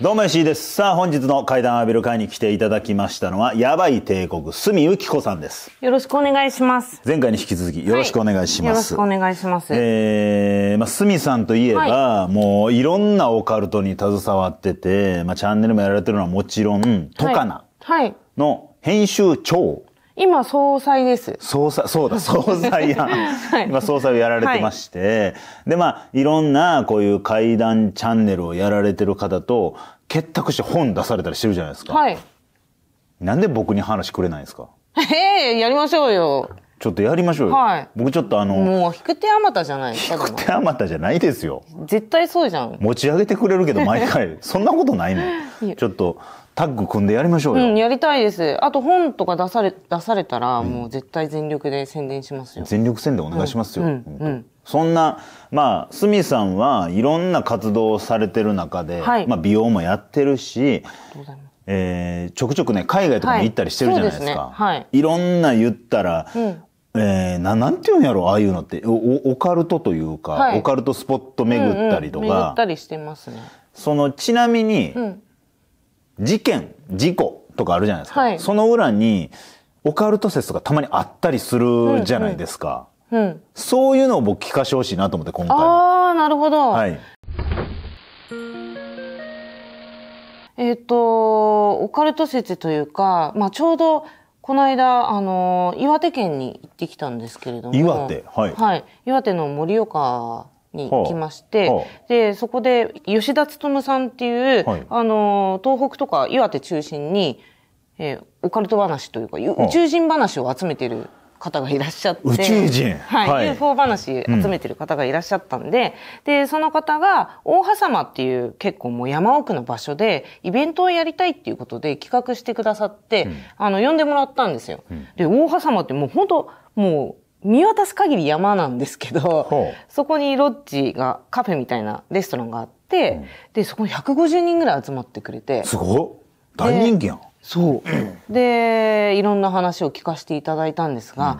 どうも石井です。さあ本日の怪談アビル会に来ていただきましたのは、やばい帝国、住由紀子さんです。よろしくお願いします。前回に引き続きよろしくお願いします。はい、よろしくお願いします。えー、まあ住さんといえば、はい、もういろんなオカルトに携わってて、まあチャンネルもやられてるのはもちろん、トカナの編集長今総裁です。総裁、そうだ、総裁や。はい、今総裁をやられてまして、はい、で、まあ、いろんなこういう会談チャンネルをやられてる方と結託して本出されたりしてるじゃないですか。はい。なんで僕に話くれないんですか ええー、やりましょうよ。ちょっとやりましょうよ。はい。僕ちょっとあの。もう、引く手あまたじゃない引く手あまたじゃないですよ。絶対そうじゃん。持ち上げてくれるけど、毎回。そんなことないね。ちょっと、タッグ組んでやりましょうよ。うん、やりたいです。あと本とか出され、出されたら、もう絶対全力で宣伝しますよ。全力宣伝お願いしますよ。うん。そんな、まあ、鷲見さんはいろんな活動をされてる中で、はい、まあ、美容もやってるし、えー、ちょくちょくね、海外とかに行ったりしてるじゃないですか。はい、ねはい、いろんな言ったら、うんえー、ななんていうんやろああいうのっておオカルトというか、はい、オカルトスポット巡ったりとか、うんうん、巡ったりしてますねそのちなみに、うん、事件事故とかあるじゃないですか、はい、その裏にオカルト説とかたまにあったりするじゃないですか、うん、うんうん、そういうのを僕聞かしてほしいなと思って今回ああなるほど、はい、えっ、ー、とオカルト説というか、まあ、ちょうどこの間、あのー、岩手県に行ってきたんですけれども。岩手、はい。はい、岩手の盛岡に来まして、はあはあ、でそこで吉田勉さんっていう、はい、あの東北とか岩手中心に、えー、オカルト話というか、宇宙人話を集めてる方がいらっしゃって宇宙人、はいはい、UFO 話集めてる方がいらっしゃったんで、うん、でその方が大波様っていう結構もう山奥の場所でイベントをやりたいっていうことで企画してくださって、うん、あの呼んでもらったんですよ。うん、で大波様ってもう本当もう見渡す限り山なんですけど、そこにロッジが、カフェみたいなレストランがあって、うん、で、そこに150人ぐらい集まってくれて。すご大人気やん。そう。で、いろんな話を聞かせていただいたんですが、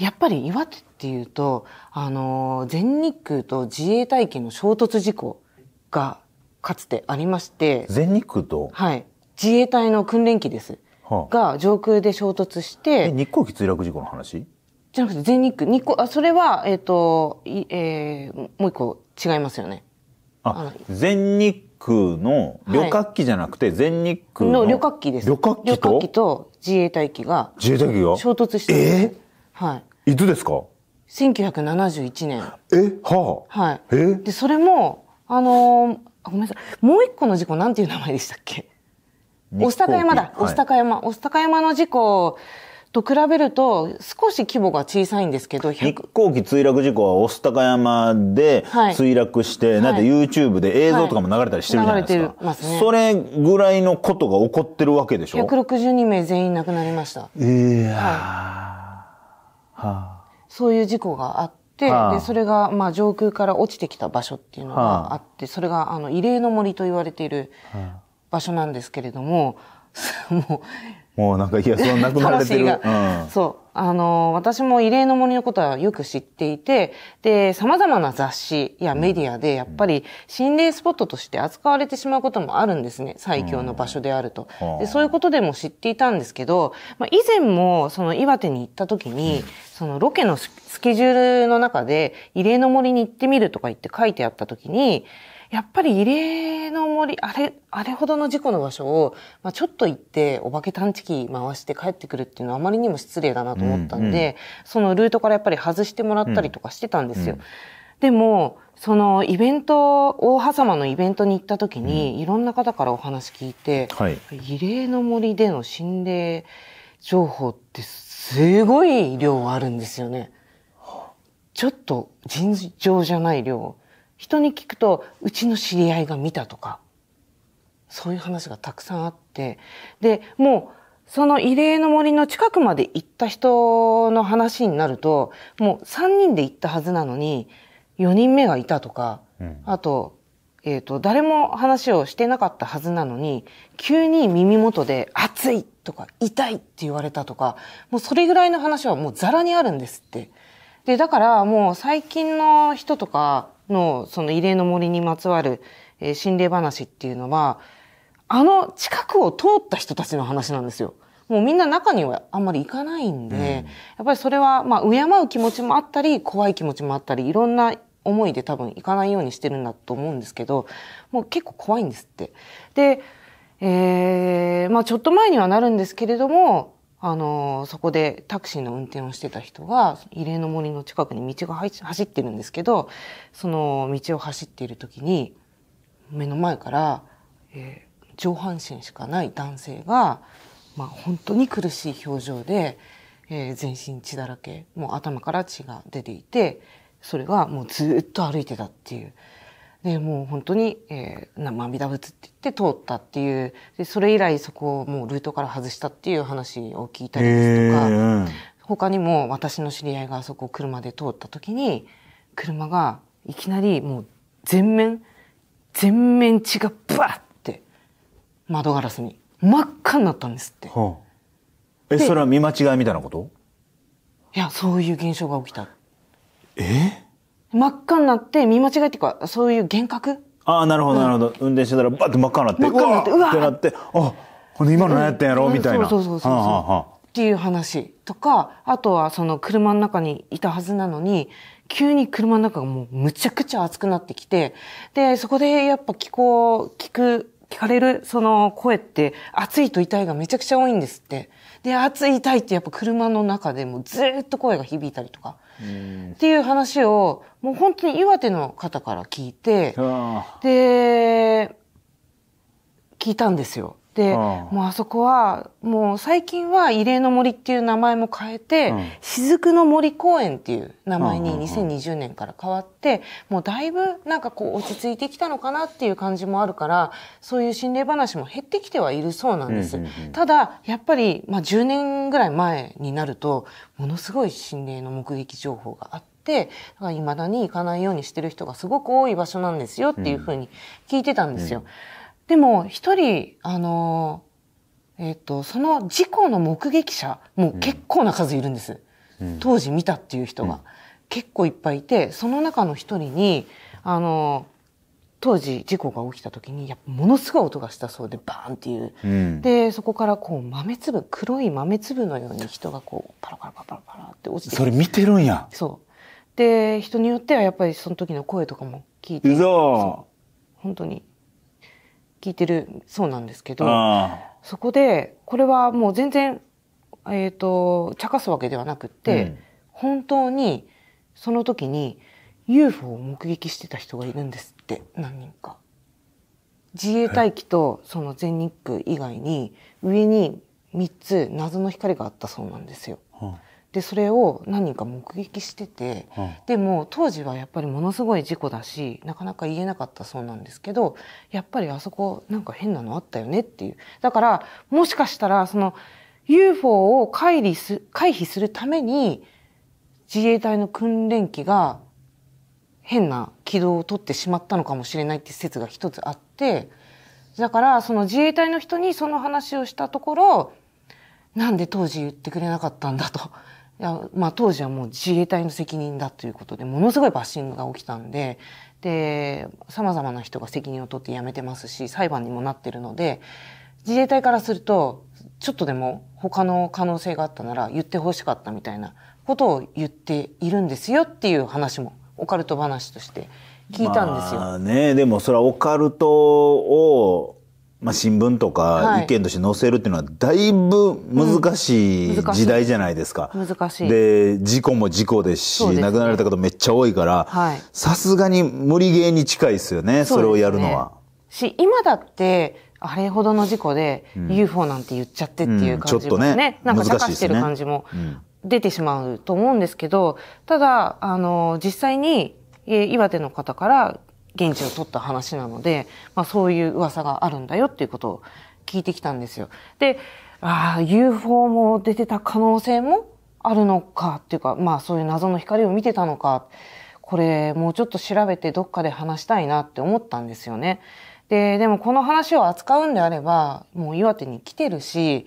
うん、やっぱり岩手っていうと、あの、全日空と自衛隊機の衝突事故がかつてありまして。全日空とはい。自衛隊の訓練機です。はあ、が上空で衝突して。え、日航機墜落事故の話じゃなくて全日空、日個あ、それは、えっ、ー、と、いえー、もう一個違いますよね。あ、あ全日空の旅客機じゃなくて、全日空の。の旅客機です。旅客機と旅客機と自衛隊機が。自衛隊機が衝突してええー、はい。いつですか ?1971 年。えはあ。はい。えで、それも、あのー、ごめんなさい。もう一個の事故、なんていう名前でしたっけ御巣鷹山だ。御巣鷹山。御巣鷹山の事故と比べると少し規模が小さいんですけど日航機墜落事故は御巣鷹山で墜落して、はい、なんで YouTube で映像とかも流れたりしてるじゃないですか、はいすね、それぐらいのことが起こってるわけでしょ162名全員亡くなりましたいやはいはあ、そういう事故があって、はあ、でそれがまあ上空から落ちてきた場所っていうのがあって、はあ、それがあの異例の森と言われている場所なんですけれども、もうもうなんかいやそうなくなられてる、うん、そうあの私も異例の森のことはよく知っていてでさまざまな雑誌やメディアでやっぱり心霊スポットとして扱われてしまうこともあるんですね最強の場所であると、うん、でそういうことでも知っていたんですけど、まあ、以前もその岩手に行った時に、そのロケのスケジュールの中で異例の森に行ってみるとか言って書いてあった時にやっぱり異例の森、あれ、あれほどの事故の場所を、まあ、ちょっと行って、お化け探知機回して帰ってくるっていうのはあまりにも失礼だなと思ったんで、うんうん、そのルートからやっぱり外してもらったりとかしてたんですよ。うんうん、でも、そのイベント、大狭間のイベントに行った時に、うん、いろんな方からお話聞いて、はい、異例の森での心霊情報ってすごい量あるんですよね。ちょっと尋常じゃない量。人に聞くとうちの知り合いが見たとかそういう話がたくさんあってでもうその慰霊の森の近くまで行った人の話になるともう3人で行ったはずなのに4人目がいたとか、うん、あと,、えーと、誰も話をしてなかったはずなのに急に耳元で「熱い!」とか「痛い!」って言われたとかもうそれぐらいの話はもうざらにあるんですって。でだからもう最近の人とかのその慰霊の森にまつわる、え心霊話っていうのは、あの近くを通った人たちの話なんですよ。もうみんな中にはあんまり行かないんで、うん、やっぱりそれは、まあ、敬う気持ちもあったり、怖い気持ちもあったり、いろんな思いで多分行かないようにしてるんだと思うんですけど、もう結構怖いんですって。で、えー、まあちょっと前にはなるんですけれども、あの、そこでタクシーの運転をしてた人が、慰霊の森の近くに道が走ってるんですけど、その道を走っている時に、目の前から、えー、上半身しかない男性が、まあ、本当に苦しい表情で、えー、全身血だらけ、もう頭から血が出ていて、それがもうずっと歩いてたっていう。でもう本当に、えー、涙仏って言って通ったっていうでそれ以来そこをもうルートから外したっていう話を聞いたりですとか、えー他にも私の知り合いがあそこを車で通った時に車がいきなりもう全面全面血がブワッて窓ガラスに真っ赤になったんですって。はあ、えそれは見間違いみたいなこといやそういう現象が起きた。え真っ赤になって見間違いっていうかそういう幻覚ああなるほどなるほど、運転してたらバッて真っ赤になって真っ赤になってうわってなってあこの今の何やったんやろ、みたいなそうそうそうそうそうっていう話とかあとはその車の中にいたはずなのに急に車の中がもうむちゃくちゃ暑くなってきてでそこでやっぱ気候聞く聞かれるその声って、熱いと痛いがめちゃくちゃ多いんですって。で、熱い痛いってやっぱ車の中でもずっと声が響いたりとか。っていう話を、もう本当に岩手の方から聞いて、で、聞いたんですよ。、もうあそこはもう最近は慰霊の森っていう名前も変えて、うん、雫の森公園っていう名前に2020年から変わって、もうだいぶなんかこう落ち着いてきたのかなっていう感じもあるからそういう心霊話も減ってきてはいるそうなんです、うんうんうん、ただやっぱり、まあ、10年ぐらい前になるとものすごい心霊の目撃情報があって。っていまだに行かないようにしてる人がすごく多い場所なんですよっていうふうに聞いてたんですよ。うんでも一人、あのー、えっ、ー、と、その事故の目撃者も結構な数いるんです。うん、当時見たっていう人が、うん、結構いっぱいいて、その中の一人に、あのー、当時事故が起きた時にやっぱものすごい音がしたそうでバーンっていう、うん、でそこからこう豆粒黒い豆粒のように人がこうパラパラパラパラって落ちてそれ見てるんやそうで人によってはやっぱりその時の声とかも聞いてそう本当に聞いてるそうなんですけど、そこで、これはもう全然、えっ、ー、と、茶化すわけではなくって、うん、本当に、その時に UFO を目撃してた人がいるんですって、何人か。自衛隊機とその全日空以外に、上に3つ謎の光があったそうなんですよ。でそれを何人か目撃してて、うん、でも当時はやっぱりものすごい事故だしなかなか言えなかったそうなんですけどやっぱりあそこなんか変なのあったよねっていうだからもしかしたらその UFO を回避す回避するために自衛隊の訓練機が変な軌道を取ってしまったのかもしれないって説が一つあってだからその自衛隊の人にその話をしたところなんで当時言ってくれなかったんだと。いや、まあ当時はもう自衛隊の責任だということで、ものすごいバッシングが起きたんで、で、様々な人が責任を取って辞めてますし、裁判にもなってるので、自衛隊からすると、ちょっとでも他の可能性があったなら言ってほしかったみたいなことを言っているんですよっていう話も、オカルト話として聞いたんですよ。まあね、でもそれはオカルトをまあ、新聞とか意見として載せるっていうのはだいぶ難しい時代じゃないですか。うん、難しいで事故も事故ですし亡くなられた方めっちゃ多いからさすがに無理ゲーに近いですよねそれをやるのは。し今だってあれほどの事故で UFO なんて言っちゃってっていう感じもね,、うんねなんか茶化してる感じも出てしまうと思うんですけどただあの実際に岩手の方から現地を取った話なので、まあ、そういう噂があるんだよっていうことを聞いてきたんですよ。で、ああ、UFO も出てた可能性もあるのかっていうか、まあそういう謎の光を見てたのか、これもうちょっと調べてどっかで話したいなって思ったんですよね。で、でもこの話を扱うんであれば、もう岩手に来てるし、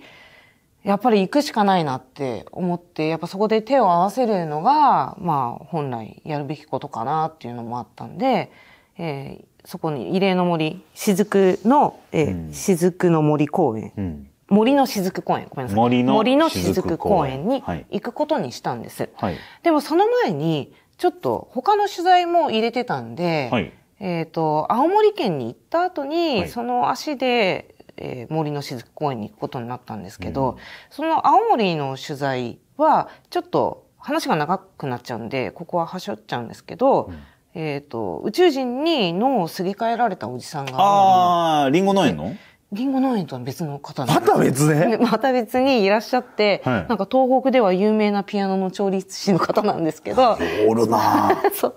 やっぱり行くしかないなって思って、やっぱそこで手を合わせるのが、まあ本来やるべきことかなっていうのもあったんで、えー、そこに慰霊の森、雫の、えー、うん、雫の森公園、うん、森の雫公園、ごめんなさい。森の雫公園に行くことにしたんです。はい、でもその前に、ちょっと他の取材も入れてたんで、はい、えっ、と、青森県に行った後に、はい、その足で、えー、森の雫公園に行くことになったんですけど、うん、その青森の取材は、ちょっと話が長くなっちゃうんで、ここははしょっちゃうんですけど、うんえーと、宇宙人に脳をすり替えられたおじさんがああリンゴ農園のリンゴ農園とは別の方また別で、ね、また別にいらっしゃって、はい、なんか東北では有名なピアノの調律師の方なんですけど。おるな そ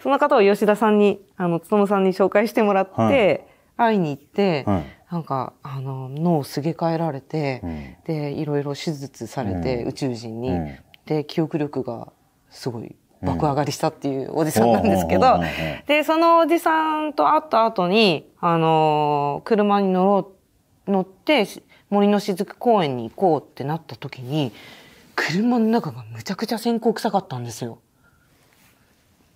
その方を吉田さんに、あの、つとむさんに紹介してもらって、はい、会いに行って、はい、なんか、あの、脳をすげ替えられて、うん、で、いろいろ手術されて、うん、宇宙人に、うん、で、記憶力がすごい爆上がりしたっていうおじさんなんですけど、で、そのおじさんと会った後に、あのー、車に乗ろう、乗って、森の雫公園に行こうってなった時に、車の中がむちゃくちゃ線香臭かったんですよ。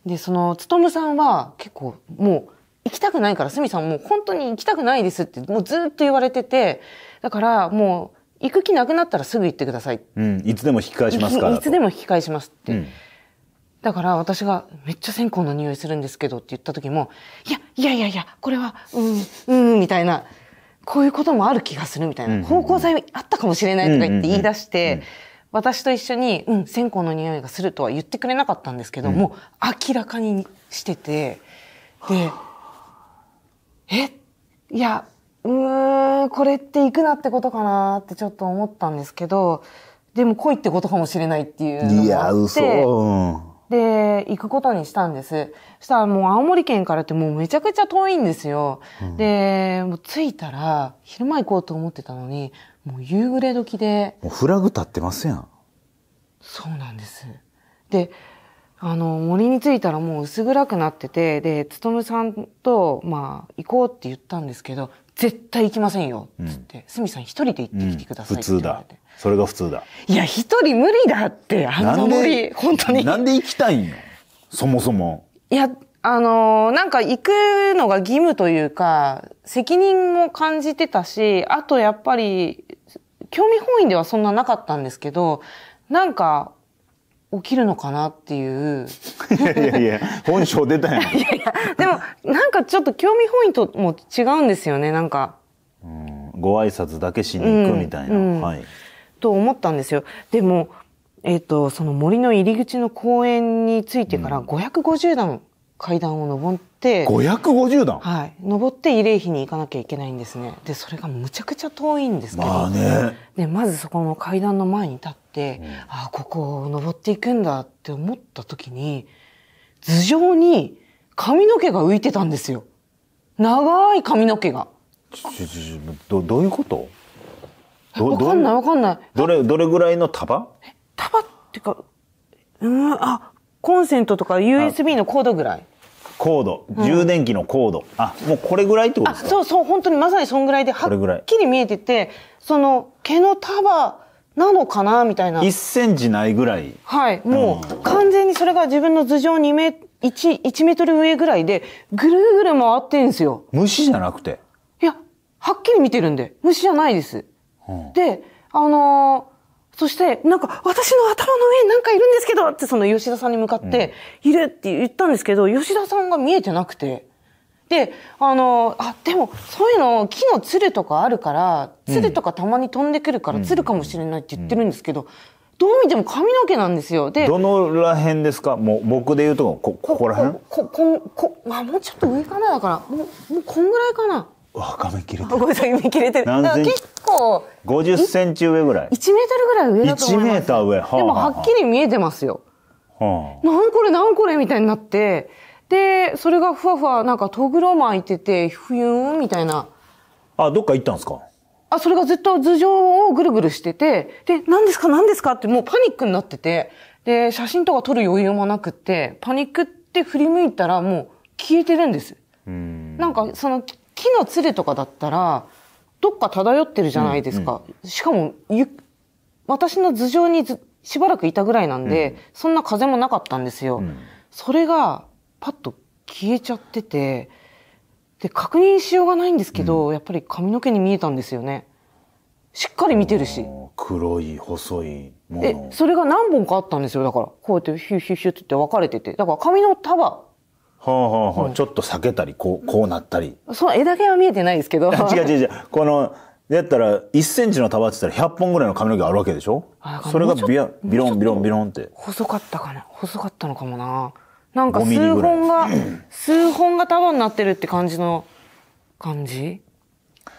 で、その、つとむさんは結構もう行きたくないから、すみさんもう本当に行きたくないですって、もうずっと言われてて、だからもう行く気なくなったらすぐ行ってください。うん、いつでも引き返しますからい。いつでも引き返しますって。うんだから私がめっちゃ線香の匂いするんですけどって言った時も、いや、いやいやいや、これは、うん、うん、みたいな、こういうこともある気がするみたいな、方向性あったかもしれないとか言って言い出して、私と一緒に、うん、線香の匂いがするとは言ってくれなかったんですけど、うん、もう明らかにしてて、で、えいや、うーん、これって行くなってことかなってちょっと思ったんですけど、でも恋ってことかもしれないっていうのあって。いや、嘘。で、行くことにしたんです。そしたらもう青森県からってもうめちゃくちゃ遠いんですよ。うん、で、もう着いたら、昼間行こうと思ってたのに、もう夕暮れ時で。もうフラグ立ってますやん。そうなんです。で、あの、森に着いたらもう薄暗くなってて、で、つとむさんと、まあ、行こうって言ったんですけど、絶対行きませんよ、つって、す、う、み、ん、さん一人で行ってきてください、うん、普通だ。それが普通だ。いや、一人無理だって、あの森、本当に。なんで行きたいんよ、そもそも。いや、あのー、なんか行くのが義務というか、責任も感じてたし、あとやっぱり、興味本位ではそんななかったんですけど、なんか、起きるのかなっていう。いやいやいや、本性出たやん。いやいや、でも、なんかちょっと興味本位とも違うんですよね、なんか。うん、ご挨拶だけしに行くみたいな。うんうん、はい。と思ったんですよ。でも、えっ、ー、と、その森の入り口の公園についてから550段階段を上って550段はい登って慰霊碑に行かなきゃいけないんですねでそれがむちゃくちゃ遠いんですけど、まあね、でまずそこの階段の前に立って、うん、ああここを登っていくんだって思った時に頭上に髪の毛が浮いてたんですよ長い髪の毛がどどういうことわかんないわかんないどれどれぐらいの束束っていうかうんあコンセントとか USB のコードぐらい。コード、充電器のコード、うん、あもうこれぐらいってことですかそうそう本当にまさにそんぐらいではっきり見えててその毛の束なのかなみたいな1センチないぐらいはいもう、完全にそれが自分の頭上2メ 1, 1メートル上ぐらいでぐるぐる回ってんですよ虫じゃなくていやはっきり見てるんで虫じゃないです、うん、であのーそして、なんか、私の頭の上になんかいるんですけどって、その吉田さんに向かって、いるって言ったんですけど、吉田さんが見えてなくて。で、あの、あ、でも、そういうの、木の鶴とかあるから、鶴とかたまに飛んでくるから、鶴かもしれないって言ってるんですけど、どう見ても髪の毛なんですよ。で、どのら辺ですかもう僕で言うとこ、こ、こら辺こ、こ、こ、まあ、もうちょっと上かなだから、もう、もうこんぐらいかな。わかめ切れてる。切れてる。何結構50センチ上ぐらい。1メートルぐらい上だと思います。1メーター上。はあ、でもはっきり見えてますよ。はあ、なんこれなんこれみたいになって、で、それがふわふわ、なんかトグロ巻いてて、ふゆーんみたいな。あ、どっか行ったんですかあ、それがずっと頭上をぐるぐるしてて、で、何ですか何ですかってもうパニックになってて、で、写真とか撮る余裕もなくって、パニックって振り向いたらもう消えてるんです。んなんかそののつれとかだったら、どっか漂ってるじゃないですか。うんうん、しかも、私の頭上にしばらくいたぐらいなんで、うん、そんな風もなかったんですよ。うん、それが、パッと消えちゃってて、で、確認しようがないんですけど、うん、やっぱり髪の毛に見えたんですよね。しっかり見てるし。黒い、細いもの。え、それが何本かあったんですよ。だから、こうやってヒューヒューヒューって分かれてて。だから髪の束はあはあはうん、ちょっと避けたり、こう、こうなったり。その枝けは見えてないですけど。違う違う違う。この、やったら、1センチの束って言ったら100本ぐらいの髪の毛あるわけでしょそれがビヤ、ビロンビロンビロンって。細かったかな細かったのかもな。なんか数本が、数本が束になってるって感じの感じ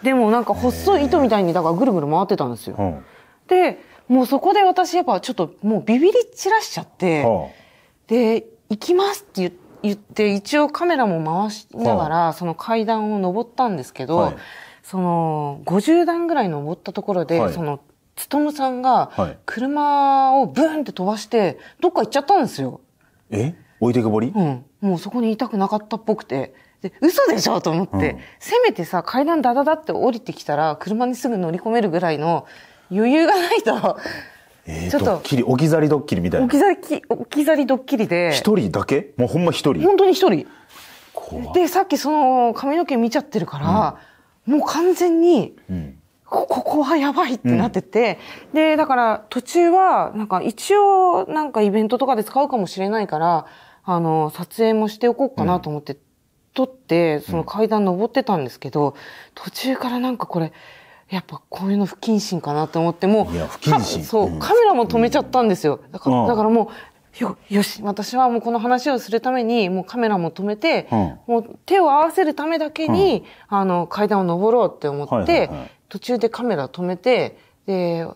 でもなんか細い糸みたいに、だからぐるぐる回ってたんですよ。で、もうそこで私やっぱちょっともうビビり散らしちゃって、はあ、で、行きますって言って、言って一応カメラも回しながらその階段を登ったんですけど、はい、その50段ぐらい登ったところで、はい、その勉さんが車をブーンって飛ばしてどっか行っちゃったんですよ。え置いてくぼり、うん、もうそこにいたくなかったっぽくて。で嘘でしょと思って、うん、せめてさ階段ダダダって降りてきたら車にすぐ乗り込めるぐらいの余裕がないとえー、ちょっと。キリ、置き去りドッキリみたいな。置き去り、置き去りドッキリで。一人だけもうほんま一人本当に一人。で、さっきその髪の毛見ちゃってるから、うん、もう完全に、うんこ、ここはやばいってなってて、うん、で、だから途中は、なんか一応なんかイベントとかで使うかもしれないから、あの、撮影もしておこうかなと思って、撮って、その階段登ってたんですけど、途中からなんかこれ、やっぱこういうの不謹慎かなと思ってもういや不謹慎そう、うん、カメラも止めちゃったんですよだからうん、だからもうよよし私はもうこの話をするためにもうカメラも止めて、うん、もう手を合わせるためだけに、あの階段を上ろうって思って、途中でカメラ止めてで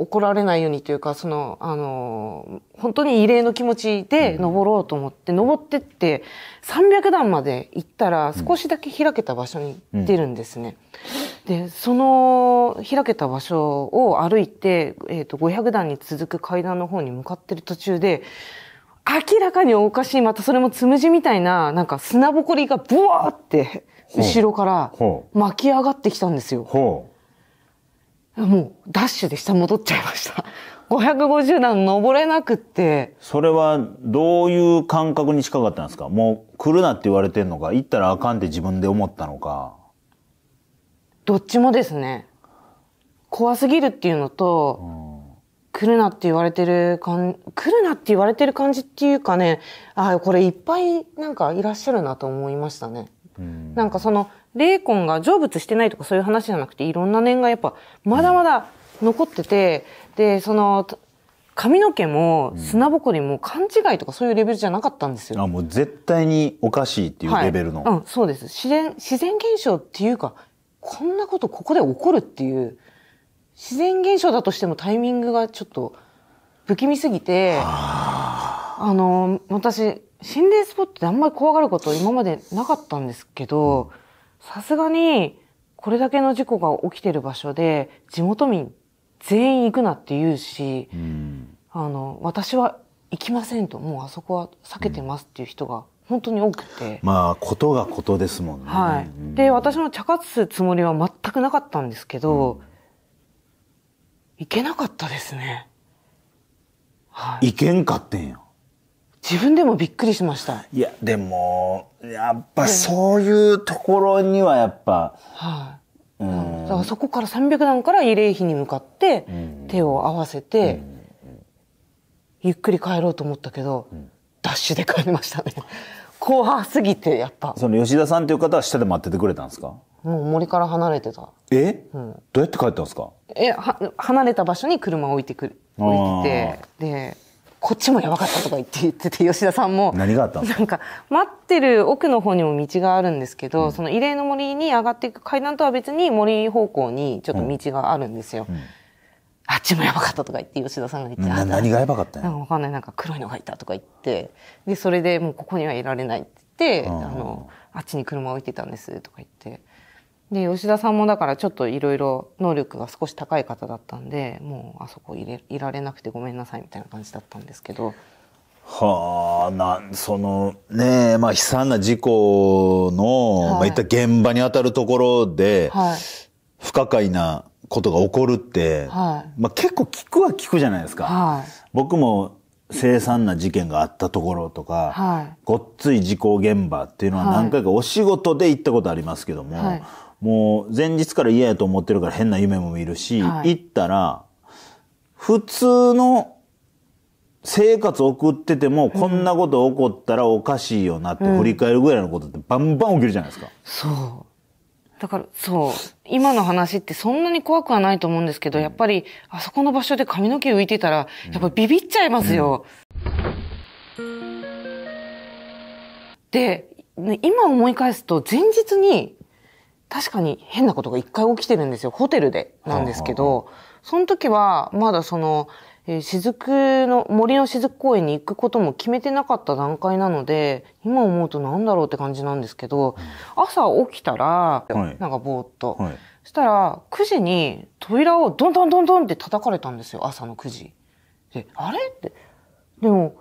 怒られないようにというかそのあの本当に異例の気持ちで登ろうと思って、うん、登ってって300段まで行ったら少しだけ開けた場所に出るんですね。うん、でその開けた場所を歩いて、えーと、500段に続く階段の方に向かってる途中で明らかにおかしいまたそれもつむじみたいななんか砂ぼこりがブワーって後ろから巻き上がってきたんですよ。もうダッシュで下戻っちゃいました。550段登れなくって。それはどういう感覚に近かったんですかもう来るなって言われてんのか、行ったらあかんって自分で思ったのか。どっちもですね。怖すぎるっていうのと、うん、来るなって言われてる感、来るなって言われてる感じっていうかね、ああ、これいっぱいなんかいらっしゃるなと思いましたね。うん、なんかその、霊魂が成仏してないとかそういう話じゃなくて、いろんな念がやっぱ、まだまだ残ってて、で、その、髪の毛も砂ぼこりも勘違いとかそういうレベルじゃなかったんですよ。あ、もう絶対におかしいっていうレベルの。はい、うん、そうです。自然、自然現象っていうか、こんなことここで起こるっていう、自然現象だとしてもタイミングがちょっと不気味すぎて、あの、私、心霊スポットであんまり怖がること今までなかったんですけど、うんさすがに、これだけの事故が起きてる場所で、地元民全員行くなって言うし、うん、あの、私は行きませんと、もうあそこは避けてますっていう人が本当に多くて。まあ、ことがことですもんね。はい。で、私も茶化すつもりは全くなかったんですけど、うん、行けなかったですね。はい。行けんかってんや。自分でもびっくりしました。いや、でも、やっぱそういうところにはやっぱ、はい、あ、うん、だからそこから300段から慰霊碑に向かって、手を合わせて、ゆっくり帰ろうと思ったけど、ダッシュで帰りましたね。後 半すぎて、やっぱ。その吉田さんという方は下で待っててくれたんですかもう森から離れてた。え、うん、どうやって帰ったんですかえは、離れた場所に車を置いてくる、置いてて、で、こっちもやばかったとか言って言ってて吉田さんも何があったなんか待ってる奥の方にも道があるんですけど、うん、その慰霊の森に上がっていく階段とは別に森方向にちょっと道があるんですよ。うんあっちもやばかったとか言って吉田さんが言って、何がやばかったんやなんかかんないなんか黒いのがいたとか言ってでそれでもうここにはいられないって言って、あのあっちに車置いてたんですとか言ってで、吉田さんもだからちょっといろいろ能力が少し高い方だったんで、もうあそこいれいられなくてごめんなさいみたいな感じだったんですけど。はあ、なん、その、ねえ、まあ悲惨な事故の、はい、まあいった現場に当たるところで、はい、不可解なことが起こるって、はい、まあ結構聞くは聞くじゃないですか。はい、僕も凄惨な事件があったところとか、はい、ごっつい事故現場っていうのは何回かお仕事で行ったことありますけども、はいもう前日から嫌やと思ってるから変な夢も見るし、はい、行ったら、普通の生活送ってても、こんなこと起こったらおかしいよなって振り返るぐらいのことってバンバン起きるじゃないですか。うんうん、そう。だから、そう。今の話ってそんなに怖くはないと思うんですけど、やっぱり、あそこの場所で髪の毛浮いてたら、やっぱビビっちゃいますよ。うん、で、今思い返すと、前日に確かに変なことが一回起きてるんですよ。ホテルでなんですけど、その時はまだその、えー、雫の、森の雫公園に行くことも決めてなかった段階なので、今思うと何だろうって感じなんですけど、うん、朝起きたら、はい、なんかぼーっと。はい、そしたら、9時に扉をドンドンドンドンって叩かれたんですよ、朝の9時。で、あれって。でも、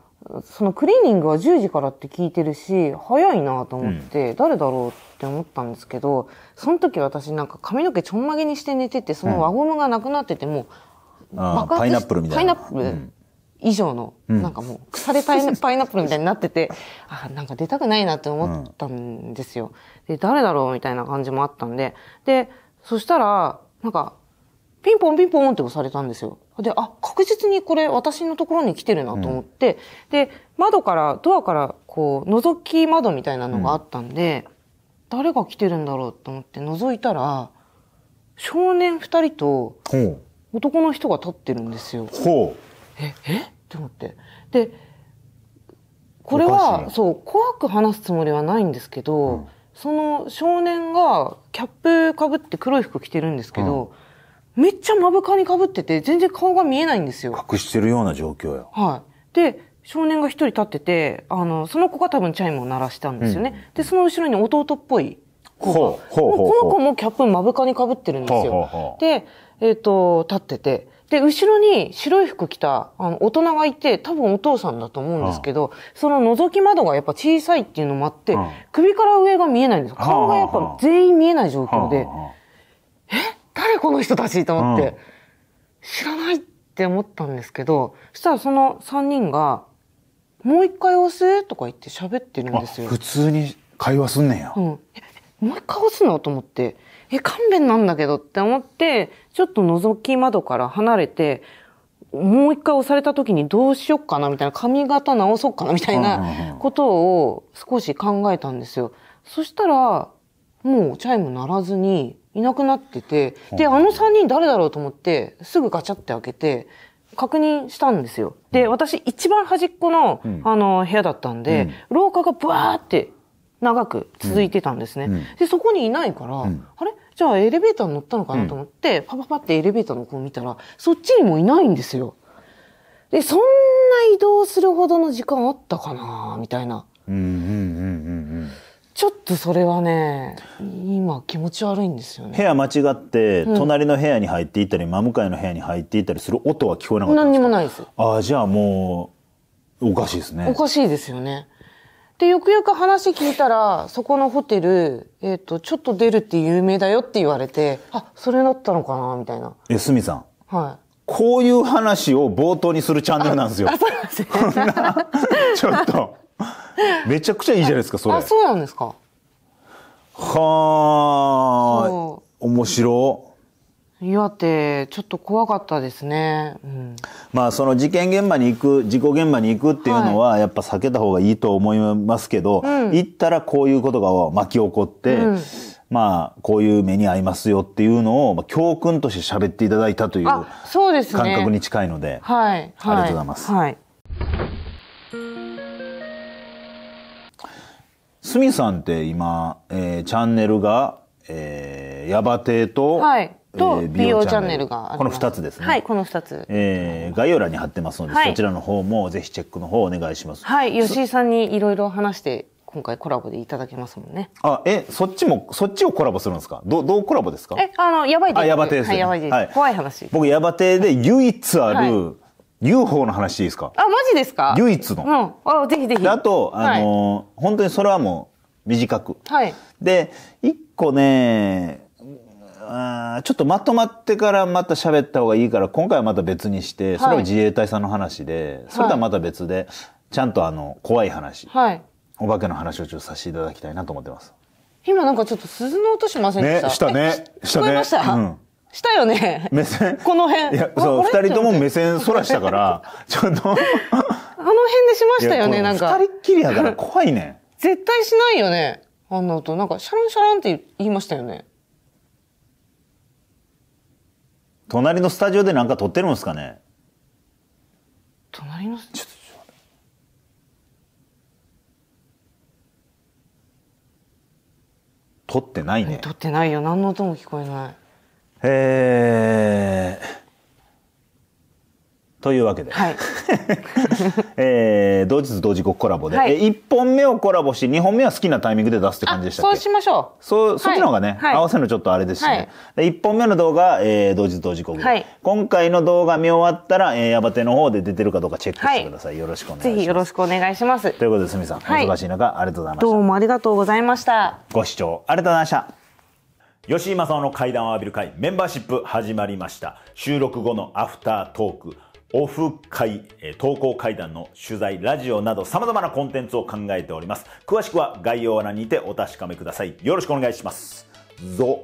そのクリーニングは10時からって聞いてるし、早いなと思って、うん、誰だろうって。って思ったんですけどその時私なんか髪の毛ちょんまげにして寝ててその輪ゴムがなくなっててもうパイナップルみたいな。パイナップル以上の、うん、なんかもう腐れ パイナップルみたいになっててあなんか出たくないなって思ったんですよ。で誰だろうみたいな感じもあったんででそしたらなんかピンポンピンポンって押されたんですよ。で、あ、確実にこれ私のところに来てるなと思って、うん、で、窓から、ドアから、こう、覗き窓みたいなのがあったんで、うん誰が来てるんだろうと思って覗いたら少年2人と男の人が立ってるんですよ。ほうええって思ってでこれはそう怖く話すつもりはないんですけど、うん、その少年がキャップかぶって黒い服着てるんですけど、うん、めっちゃ目深にかぶってて全然顔が見えないんですよ。隠してるような状況や。はい、で少年が一人立ってて、あの、その子が多分チャイムを鳴らしたんですよね。うん、で、その後ろに弟っぽい子が。ほうほうほうこの子もキャップ目深にかぶってるんですよ。ほうほうで、えっ、ー、と、立ってて。で、後ろに白い服着た、あの、大人がいて、多分お父さんだと思うんですけど、ああその覗き窓がやっぱ小さいっていうのもあって、あ首から上が見えないんです顔がやっぱ全員見えない状況で、え誰この人たちと思って、知らないって思ったんですけど、そしたらその3人が、もう一回押すとか言って喋ってるんですよ。普通に会話すんねんや。うん、もう一回押すのと思って、え、勘弁なんだけどって思って、ちょっと覗き窓から離れて、もう一回押された時にどうしよっかなみたいな、髪型直そうかなみたいなことを少し考えたんですよ。そしたら、もうチャイム鳴らずにいなくなってて、で、あの3人誰だろうと思って、すぐガチャって開けて、確認したんですよ。で、私一番端っこの、あの、部屋だったんで、廊下がブワーって長く続いてたんですね。で、そこにいないから、あれじゃあエレベーター乗ったのかなと思って、パパパってエレベーターの子を見たら、そっちにもいないんですよ。で、そんな移動するほどの時間あったかなみたいな。うんうんちょっとそれはね、今気持ち悪いんですよね。部屋間違って、隣の部屋に入っていったり、うん、真向かいの部屋に入っていったりする音は聞こえなかった何にもないです。ああ、じゃあもう、おかしいですね。おかしいですよね。で、よくよく話聞いたら、そこのホテル、えっ、ー、と、ちょっと出るって有名だよって言われて、あ、それだったのかな、みたいな。え、すみさん。はい。こういう話を冒頭にするチャンネルなんですよ。あ、そうなんですね。ちょっと。めちゃくちゃいいじゃないですか、それ。あ、そうなんですか。はあ、面白。いやっちょっと怖かったですね。うん、まあ、その事件現場に行く、事故現場に行くっていうのは、やっぱ避けた方がいいと思いますけど、はい、行ったらこういうことが巻き起こって、うん、まあ、こういう目に遭いますよっていうのを、まあ、教訓として喋っていただいたという感覚に近いので、でね、はい、はい、ありがとうございます。はいスミさんって今、えー、チャンネルが、えー、ヤバテと、はい、と、えー、美容チャンネルがこの二つですね。はい、この二つ。えー、概要欄に貼ってますので、はい、そちらの方もぜひチェックの方お願いします。はい、吉井さんにいろいろ話して、今回コラボでいただけますもんね。あ、え、そっちも、そっちをコラボするんですかど、どうコラボですかえ、あの、やばいです。あ、やばテです、ね、はい、やです。はい、怖い話。僕、やばテで唯一ある、はい UFO の話いいですかあ、マジですか唯一の。うん。あ、ぜひぜひ。あと、あの、はい、本当にそれはもう短く。はい。で、一個ね、あちょっとまとまってからまた喋った方がいいから、今回はまた別にして、それは自衛隊さんの話で、それとはまた別で、ちゃんとあの、怖い話。はい。お化けの話をちょっとさせていただきたいなと思ってます。今なんかちょっと鈴の音しませんでしたね、したね。したね。聞こえました、うんしたよね。目線この辺。いや、そう、二人とも目線そらしたから、ちょっと。あの辺でしましたよね、なんか。二人っきりやから怖いね。絶対しないよね。あんな音。なんか、シャランシャランって言いましたよね。隣のスタジオでなんか撮ってるんですかね隣のちょっと、ちょっと。撮ってないね。撮ってないよ。何の音も聞こえない。えー、というわけで、はい えー、同日同時刻コラボで、はい、え1本目をコラボし2本目は好きなタイミングで出すって感じでしたっけそうしましょうそそっちの方がね、はい、合わせるのちょっとあれですしね、はい、1本目の動画、えー、同日同時刻、はい、今回の動画見終わったら、えー、ヤバテの方で出てるかどうかチェックしてください、よろしくお願いしますぜひよろしくお願いしますということで鷲見さん、はい、忙しい中ありがとうございましたどうもありがとうございましたご視聴ありがとうございました吉井正夫の階段を浴びる会メンバーシップ始まりました。収録後のアフタートーク、オフ会、投稿階談の取材、ラジオなど様々なコンテンツを考えております。詳しくは概要欄にてお確かめください。よろしくお願いします。ぞ。